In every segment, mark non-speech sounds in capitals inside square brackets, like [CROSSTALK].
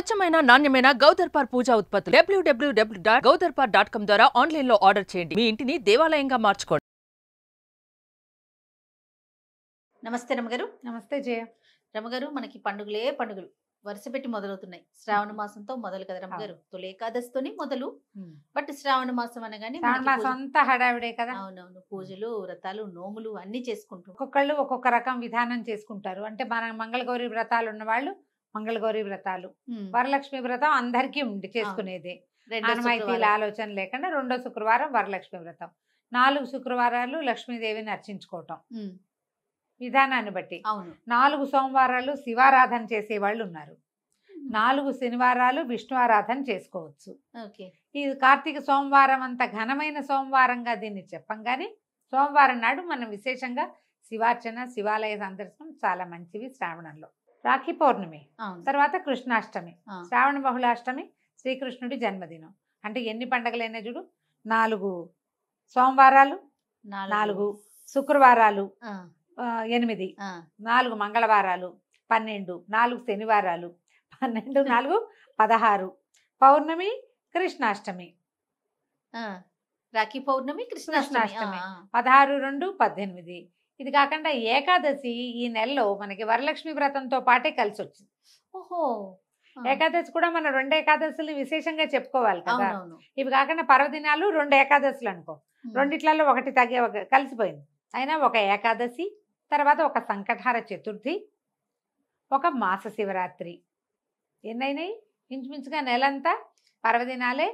స్వచ్ఛమైన నాణ్యమైన గౌదర్పార్ పూజా ఉత్పత్తులు డబ్ల్యూడబ్ల్యూడబ్ల్యూ డాట్ గౌదర్పార్ డాట్ కామ్ ద్వారా ఆన్లైన్ లో ఆర్డర్ చేయండి మీ ఇంటిని దేవాలయంగా మార్చుకోండి నమస్తే రమగారు నమస్తే జయ రమగారు మనకి పండుగలే పండుగలు వరుస పెట్టి మొదలవుతున్నాయి శ్రావణ మాసంతో మొదలు కదా రమగారు తొలి ఏకాదశితోనే మొదలు బట్ శ్రావణ మాసం అనగానే హడావిడే కదా అవునవును పూజలు వ్రతాలు నోములు అన్ని చేసుకుంటారు ఒక్కొక్కళ్ళు ఒక్కొక్క రకం విధానం చేసుకుంటారు అంటే మన మంగళగౌరి వ్రతాలు ఉన్న వాళ్ళు మంగళగౌరి వ్రతాలు వరలక్ష్మి వ్రతం అందరికీ ఉండి చేసుకునేది ఆనమాయితీల ఆలోచన లేకుండా రెండో శుక్రవారం వరలక్ష్మి వ్రతం నాలుగు శుక్రవారాలు లక్ష్మీదేవిని అర్చించుకోవటం విధానాన్ని బట్టి నాలుగు సోమవారాలు శివారాధన చేసే వాళ్ళు ఉన్నారు నాలుగు శనివారాలు విష్ణు ఆరాధన చేసుకోవచ్చు ఇది కార్తీక సోమవారం అంత ఘనమైన సోమవారంగా దీన్ని చెప్పం కానీ సోమవారం నాడు మనం విశేషంగా శివార్చన శివాలయ సందర్శనం చాలా మంచివి శ్రావణంలో రాఖీ పౌర్ణమి తర్వాత కృష్ణాష్టమి శ్రావణ బహుళాష్టమి శ్రీకృష్ణుడి జన్మదినం అంటే ఎన్ని పండగలైనా చూడు నాలుగు సోమవారాలు నాలుగు శుక్రవారాలు ఎనిమిది నాలుగు మంగళవారాలు పన్నెండు నాలుగు శనివారాలు పన్నెండు నాలుగు పదహారు పౌర్ణమి కృష్ణాష్టమి రాఖీ పౌర్ణమి కృష్ణాష్టమి పదహారు రెండు పద్దెనిమిది ఇది కాకుండా ఏకాదశి ఈ నెలలో మనకి వరలక్ష్మి వ్రతంతో పాటే కలిసి వచ్చింది ఓహో ఏకాదశి కూడా మనం రెండు ఏకాదశులు విశేషంగా చెప్పుకోవాలి కదా ఇవి కాకుండా పర్వదినాలు రెండు ఏకాదశులు అనుకో రెండిట్లలో ఒకటి తగ్గే కలిసిపోయింది అయినా ఒక ఏకాదశి తర్వాత ఒక సంకటహార చతుర్థి ఒక మాస శివరాత్రి ఎన్నైనాయి ఇంచుమించుగా నెలంతా పర్వదినాలే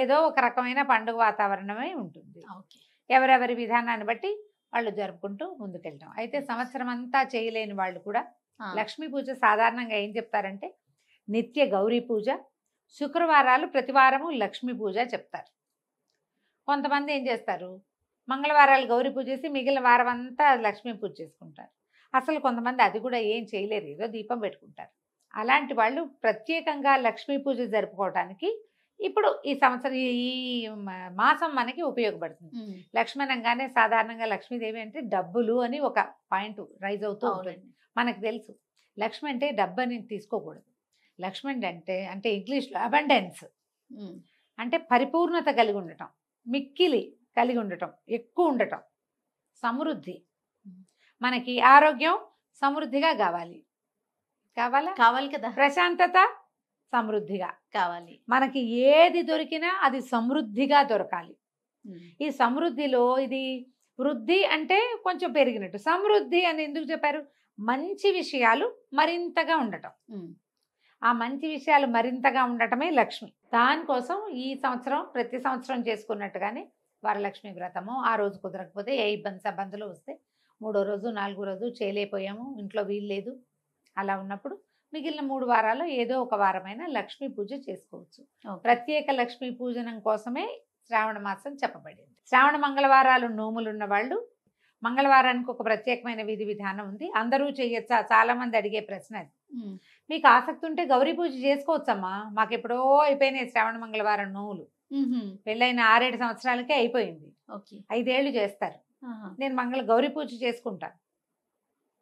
ఏదో ఒక రకమైన పండుగ వాతావరణమే ఉంటుంది ఎవరెవరి విధానాన్ని బట్టి వాళ్ళు జరుపుకుంటూ ముందుకెళ్ళటం అయితే సంవత్సరం అంతా చేయలేని వాళ్ళు కూడా లక్ష్మీ పూజ సాధారణంగా ఏం చెప్తారంటే నిత్య గౌరీ పూజ శుక్రవారాలు ప్రతివారము లక్ష్మీ పూజ చెప్తారు కొంతమంది ఏం చేస్తారు మంగళవారాలు గౌరీ పూజ చేసి మిగిలిన వారం అంతా లక్ష్మీ పూజ చేసుకుంటారు అసలు కొంతమంది అది కూడా ఏం చేయలేరు ఏదో దీపం పెట్టుకుంటారు అలాంటి వాళ్ళు ప్రత్యేకంగా లక్ష్మీ పూజ జరుపుకోవడానికి ఇప్పుడు ఈ సంవత్సరం ఈ మాసం మనకి ఉపయోగపడుతుంది లక్ష్మణంగానే సాధారణంగా లక్ష్మీదేవి అంటే డబ్బులు అని ఒక పాయింట్ రైజ్ అవుతూ ఉంటుంది మనకు తెలుసు లక్ష్మి అంటే డబ్బు అని తీసుకోకూడదు లక్ష్మి అంటే అంటే ఇంగ్లీష్లో అబండెన్స్ అంటే పరిపూర్ణత కలిగి ఉండటం మిక్కిలి కలిగి ఉండటం ఎక్కువ ఉండటం సమృద్ధి మనకి ఆరోగ్యం సమృద్ధిగా కావాలి కావాలా కావాలి కదా ప్రశాంతత సమృద్ధిగా కావాలి మనకి ఏది దొరికినా అది సమృద్ధిగా దొరకాలి ఈ సమృద్ధిలో ఇది వృద్ధి అంటే కొంచెం పెరిగినట్టు సమృద్ధి అని ఎందుకు చెప్పారు మంచి విషయాలు మరింతగా ఉండటం ఆ మంచి విషయాలు మరింతగా ఉండటమే లక్ష్మి దానికోసం ఈ సంవత్సరం ప్రతి సంవత్సరం చేసుకున్నట్టుగానే వరలక్ష్మి వ్రతము ఆ రోజు కుదరకపోతే ఏ ఇబ్బంది సబ్బందులు వస్తే మూడో రోజు నాలుగో రోజు చేయలేకపోయాము ఇంట్లో వీలు లేదు అలా ఉన్నప్పుడు మిగిలిన మూడు వారాల్లో ఏదో ఒక వారమైన లక్ష్మీ పూజ చేసుకోవచ్చు ప్రత్యేక లక్ష్మీ పూజనం కోసమే శ్రావణ మాసం చెప్పబడింది శ్రావణ మంగళవారాలు నోములున్న వాళ్ళు మంగళవారానికి ఒక ప్రత్యేకమైన విధి విధానం ఉంది అందరూ చేయొచ్చా చాలా మంది అడిగే ప్రశ్న అది మీకు ఆసక్తి ఉంటే గౌరీ పూజ చేసుకోవచ్చమ్మా మాకు ఎప్పుడో అయిపోయినాయి శ్రావణ మంగళవారం నోములు పెళ్ళైన ఆరేడు సంవత్సరాలకే అయిపోయింది ఐదేళ్లు చేస్తారు నేను మంగళ గౌరీ పూజ చేసుకుంటాను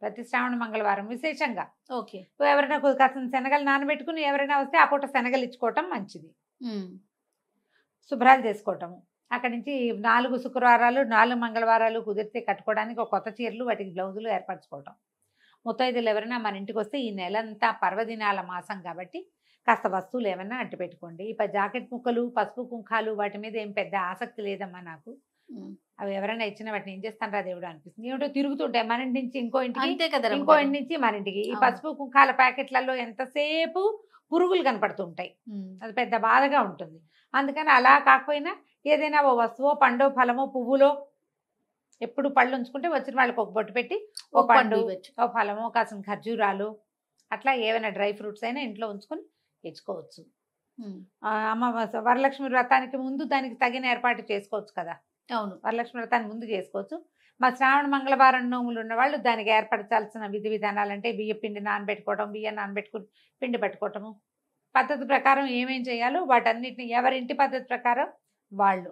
ప్రతి శ్రావణ మంగళవారం విశేషంగా ఓకే ఎవరైనా కాసిన శనగలు నానబెట్టుకుని ఎవరైనా వస్తే ఆ పూట శనగలు ఇచ్చుకోవటం మంచిది శుభ్రాలు చేసుకోవటము అక్కడి నుంచి నాలుగు శుక్రవారాలు నాలుగు మంగళవారాలు కుదిరితే కట్టుకోవడానికి ఒక కొత్త చీరలు వాటికి బ్లౌజులు ఏర్పరచుకోవటం ముత్తైదులు ఎవరైనా మన ఇంటికి వస్తే ఈ నెలంతా పర్వదినాల మాసం కాబట్టి కాస్త వస్తువులు ఏమైనా అంటిపెట్టుకోండి ఇప్పుడు జాకెట్ ముక్కలు పసుపు కుంకాలు వాటి మీద ఏం పెద్ద ఆసక్తి లేదమ్మా నాకు అవి ఎవరైనా ఇచ్చిన వాటిని ఏం చేస్తాను రా దేవుడు అనిపిస్తుంది ఏమిటో తిరుగుతుంటాయి మన ఇంటి నుంచి ఇంకో ఇంటికి ఇంకో ఇంటి నుంచి మన ఇంటికి ఈ పసుపు కుంకాల ప్యాకెట్లలో ఎంతసేపు పురుగులు కనపడుతుంటాయి అది పెద్ద బాధగా ఉంటుంది అందుకని అలా కాకపోయినా ఏదైనా ఓ వస్తువో పండో ఫలమో పువ్వులో ఎప్పుడు పళ్ళు ఉంచుకుంటే వచ్చిన వాళ్ళకి ఒక బొట్టు పెట్టి ఓ పండు ఓ ఫలమో కాసిన ఖర్జూరాలు అట్లా ఏవైనా డ్రై ఫ్రూట్స్ అయినా ఇంట్లో ఉంచుకొని తెచ్చుకోవచ్చు అమ్మ వరలక్ష్మి వ్రతానికి ముందు దానికి తగిన ఏర్పాటు చేసుకోవచ్చు కదా అవును వరలక్ష్మి వ్రతాన్ని ముందు చేసుకోవచ్చు మా శ్రావణ మంగళవారం నోములు ఉన్న వాళ్ళు దానికి ఏర్పరచాల్సిన విధి విధానాలు అంటే బియ్య పిండి నానబెట్టుకోవడం బియ్యం నానబెట్టుకు పిండి పెట్టుకోవటము పద్ధతి ప్రకారం ఏమేం చేయాలో వాటన్నిటిని ఎవరింటి పద్ధతి ప్రకారం వాళ్ళు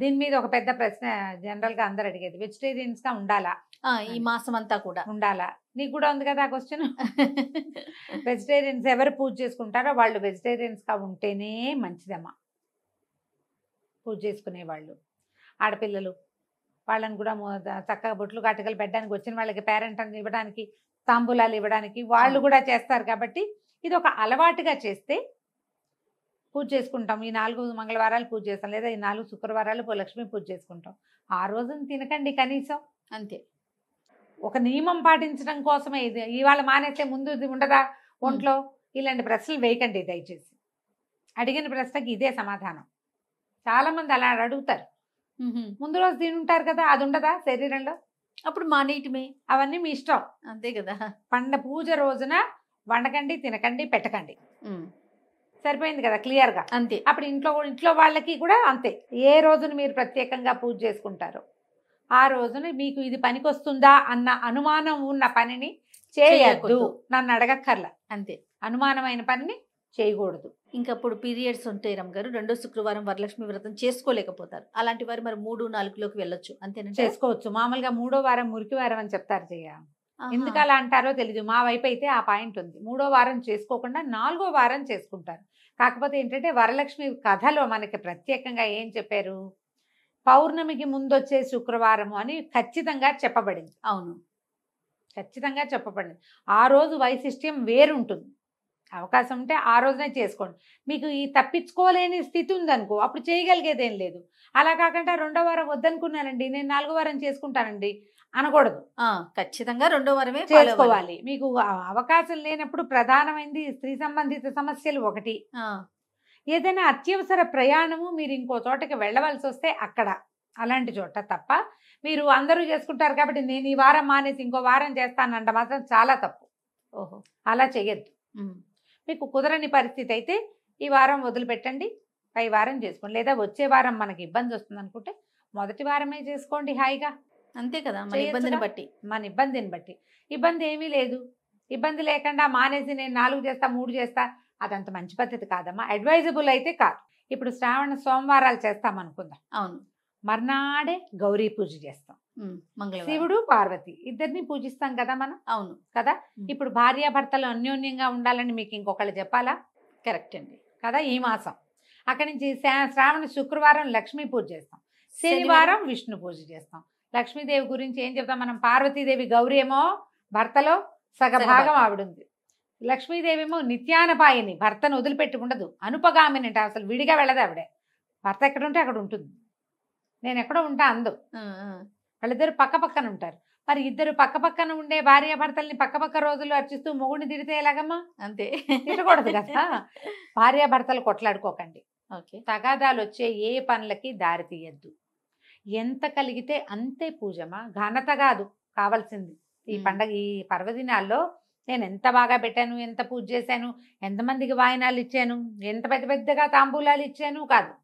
దీని మీద ఒక పెద్ద ప్రశ్న జనరల్ గా అందరు అడిగేది వెజిటేరియన్స్ గా ఉండాలా ఈ మాసం అంతా కూడా ఉండాలా నీకు కూడా ఉంది కదా ఆ క్వశ్చన్ [LAUGHS] వెజిటేరియన్స్ ఎవరు పూజ చేసుకుంటారో వాళ్ళు వెజిటేరియన్స్ గా ఉంటేనే మంచిదమ్మా పూజ చేసుకునే వాళ్ళు ఆడపిల్లలు వాళ్ళని కూడా చక్కగా బొట్లు కాటికలు పెట్టడానికి వచ్చిన వాళ్ళకి పేరెంట్ ఇవ్వడానికి తాంబూలాలు ఇవ్వడానికి వాళ్ళు కూడా చేస్తారు కాబట్టి ఇది ఒక అలవాటుగా చేస్తే పూజ చేసుకుంటాం ఈ నాలుగు మంగళవారాలు పూజ చేస్తాం లేదా ఈ నాలుగు శుక్రవారాలు లక్ష్మి పూజ చేసుకుంటాం ఆ రోజున తినకండి కనీసం అంతే ఒక నియమం పాటించడం కోసమే ఇది ఇవాళ మానేస్తే ముందు ఇది ఉండదా ఒంట్లో ఇలాంటి ప్రశ్నలు వేయకండి దయచేసి అడిగిన ప్రశ్నకి ఇదే సమాధానం చాలామంది అలా అడుగుతారు ముందు రోజు తిని ఉంటారు కదా అది ఉండదా శరీరంలో అప్పుడు మానేయటమే అవన్నీ మీ ఇష్టం అంతే కదా పండ పూజ రోజున వండకండి తినకండి పెట్టకండి సరిపోయింది కదా క్లియర్గా అంతే అప్పుడు ఇంట్లో ఇంట్లో వాళ్ళకి కూడా అంతే ఏ రోజున మీరు ప్రత్యేకంగా పూజ చేసుకుంటారు ఆ రోజున మీకు ఇది పనికొస్తుందా అన్న అనుమానం ఉన్న పనిని చేయద్దు నన్ను అడగక్కర్లా అంతే అనుమానమైన పనిని చేయకూడదు ఇంకా అప్పుడు పీరియడ్స్ ఉంటాయి రమ్ గారు రెండో శుక్రవారం వరలక్ష్మి వ్రతం చేసుకోలేకపోతారు అలాంటి వారు మరి మూడు నాలుగులోకి వెళ్ళొచ్చు అంతేనా చేసుకోవచ్చు మామూలుగా మూడో వారం మురికి వారం అని చెప్తారు జయ ఎందుకు అలా అంటారో తెలియదు మా వైపు అయితే ఆ పాయింట్ ఉంది మూడో వారం చేసుకోకుండా నాలుగో వారం చేసుకుంటారు కాకపోతే ఏంటంటే వరలక్ష్మి కథలో మనకి ప్రత్యేకంగా ఏం చెప్పారు పౌర్ణమికి ముందు వచ్చే శుక్రవారం అని ఖచ్చితంగా చెప్పబడింది అవును ఖచ్చితంగా చెప్పబడింది ఆ రోజు వైశిష్ట్యం వేరుంటుంది అవకాశం ఉంటే ఆ రోజునే చేసుకోండి మీకు ఈ తప్పించుకోలేని స్థితి ఉందనుకో అప్పుడు చేయగలిగేది ఏం లేదు అలా కాకుండా రెండో వారం వద్దనుకున్నానండి నేను నాలుగో వారం చేసుకుంటానండి అనకూడదు ఖచ్చితంగా రెండో వారమే చేసుకోవాలి మీకు అవకాశం లేనప్పుడు ప్రధానమైంది స్త్రీ సంబంధిత సమస్యలు ఒకటి ఏదైనా అత్యవసర ప్రయాణము మీరు ఇంకో చోటకి వెళ్ళవలసి వస్తే అక్కడ అలాంటి చోట తప్ప మీరు అందరూ చేసుకుంటారు కాబట్టి నేను ఈ వారం మానేసి ఇంకో వారం చేస్తానంట మాత్రం చాలా తప్పు ఓహో అలా చేయొద్దు మీకు కుదరని పరిస్థితి అయితే ఈ వారం వదిలిపెట్టండి పై వారం చేసుకోండి లేదా వచ్చే వారం మనకి ఇబ్బంది వస్తుంది అనుకుంటే మొదటి వారమే చేసుకోండి హాయిగా అంతే కదా మన ఇబ్బందిని బట్టి మన ఇబ్బందిని బట్టి ఇబ్బంది ఏమీ లేదు ఇబ్బంది లేకుండా మానేసి నేను నాలుగు చేస్తా మూడు చేస్తా అదంత మంచి పద్ధతి కాదమ్మా అడ్వైజబుల్ అయితే కాదు ఇప్పుడు శ్రావణ సోమవారాలు చేస్తాం అనుకుందాం అవును మర్నాడే గౌరీ పూజ చేస్తాం శివుడు పార్వతి ఇద్దరిని పూజిస్తాం కదా మనం అవును కదా ఇప్పుడు భార్యాభర్తలు అన్యోన్యంగా ఉండాలని మీకు ఇంకొకళ్ళు చెప్పాలా కరెక్ట్ అండి కదా ఈ మాసం అక్కడి నుంచి శ్రావణ శుక్రవారం లక్ష్మీ పూజ చేస్తాం శనివారం విష్ణు పూజ చేస్తాం లక్ష్మీదేవి గురించి ఏం చెప్తాం మనం పార్వతీదేవి గౌరీ ఏమో భర్తలో సగభాగం ఆవిడుంది లక్ష్మీదేవి ఏమో నిత్యానపాయని భర్తను వదిలిపెట్టి ఉండదు అనుపగామిని అంటే అసలు విడిగా వెళ్ళదు ఆవిడే భర్త ఎక్కడ ఉంటే అక్కడ ఉంటుంది నేను ఎక్కడో ఉంటా అందు వాళ్ళిద్దరు పక్క పక్కన ఉంటారు మరి ఇద్దరు పక్క పక్కన ఉండే భార్య భర్తల్ని పక్క పక్క రోజులు అర్చిస్తూ మొగుడిని తిడితే ఎలాగమ్మా అంతే తిట్టకూడదు కదా భార్య భర్తలు కొట్లాడుకోకండి తగాదాలు వచ్చే ఏ పనులకి దారి తీయద్దు ఎంత కలిగితే అంతే పూజమా ఘనత కాదు కావాల్సింది ఈ పండగ ఈ పర్వదినాల్లో నేను ఎంత బాగా పెట్టాను ఎంత పూజ చేశాను ఎంతమందికి వాయినాలు ఇచ్చాను ఎంత పెద్ద పెద్దగా తాంబూలాలు ఇచ్చాను కాదు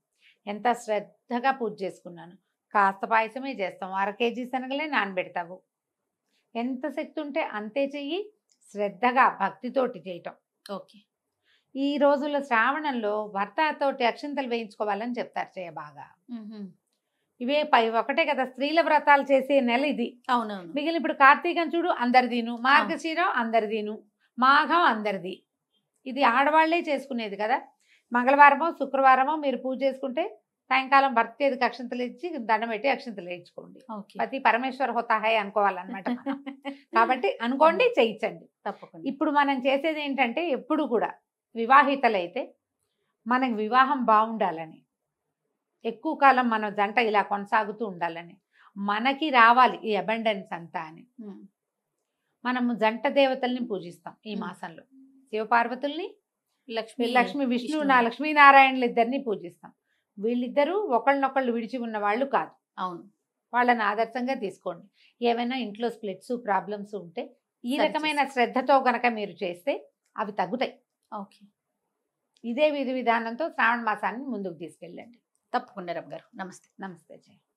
ఎంత శ్రద్ధగా పూజ చేసుకున్నాను కాస్త పాయసమే చేస్తాం అర కేజీ శనగలే నానబెడతావు ఎంత శక్తి ఉంటే అంతే చెయ్యి శ్రద్ధగా భక్తితోటి చేయటం ఓకే ఈ రోజుల్లో శ్రావణంలో భర్తతోటి అక్షింతలు వేయించుకోవాలని చెప్తారు చేయ బాగా ఇవే పై ఒకటే కదా స్త్రీల వ్రతాలు చేసే నెల ఇది అవును మిగిలిన ఇప్పుడు కార్తీకం చూడు అందరి దీను మార్గశీరం అందరి దీను మాఘం అందరిది ఇది ఆడవాళ్లే చేసుకునేది కదా మంగళవారమో శుక్రవారమో మీరు పూజ చేసుకుంటే సాయంకాలం భర్త ఎదుగు అక్షంతలు ఇచ్చి దండం పెట్టి అక్షంతలు వేయించుకోండి ప్రతి పరమేశ్వర హోతాహాయ్ అనుకోవాలన్నమాట [LAUGHS] కాబట్టి అనుకోండి చేయించండి తప్పకుండా ఇప్పుడు మనం చేసేది ఏంటంటే ఎప్పుడు కూడా వివాహితలైతే మనకి వివాహం బాగుండాలని ఎక్కువ కాలం మన జంట ఇలా కొనసాగుతూ ఉండాలని మనకి రావాలి ఈ అబండెన్స్ అంతా అని మనము జంట దేవతల్ని పూజిస్తాం ఈ మాసంలో శివపార్వతుల్ని లక్ష్మీ లక్ష్మీ విష్ణు లక్ష్మీనారాయణలు ఇద్దరిని పూజిస్తాం వీళ్ళిద్దరూ ఒకళ్ళనొకళ్ళు విడిచి ఉన్న వాళ్ళు కాదు అవును వాళ్ళని ఆదర్శంగా తీసుకోండి ఏమైనా ఇంట్లో స్ప్లిట్స్ ప్రాబ్లమ్స్ ఉంటే ఈ రకమైన శ్రద్ధతో కనుక మీరు చేస్తే అవి తగ్గుతాయి ఓకే ఇదే విధి విధానంతో శ్రావణ మాసాన్ని ముందుకు తీసుకెళ్ళండి తప్పకుండా రమ్ గారు నమస్తే నమస్తే జయ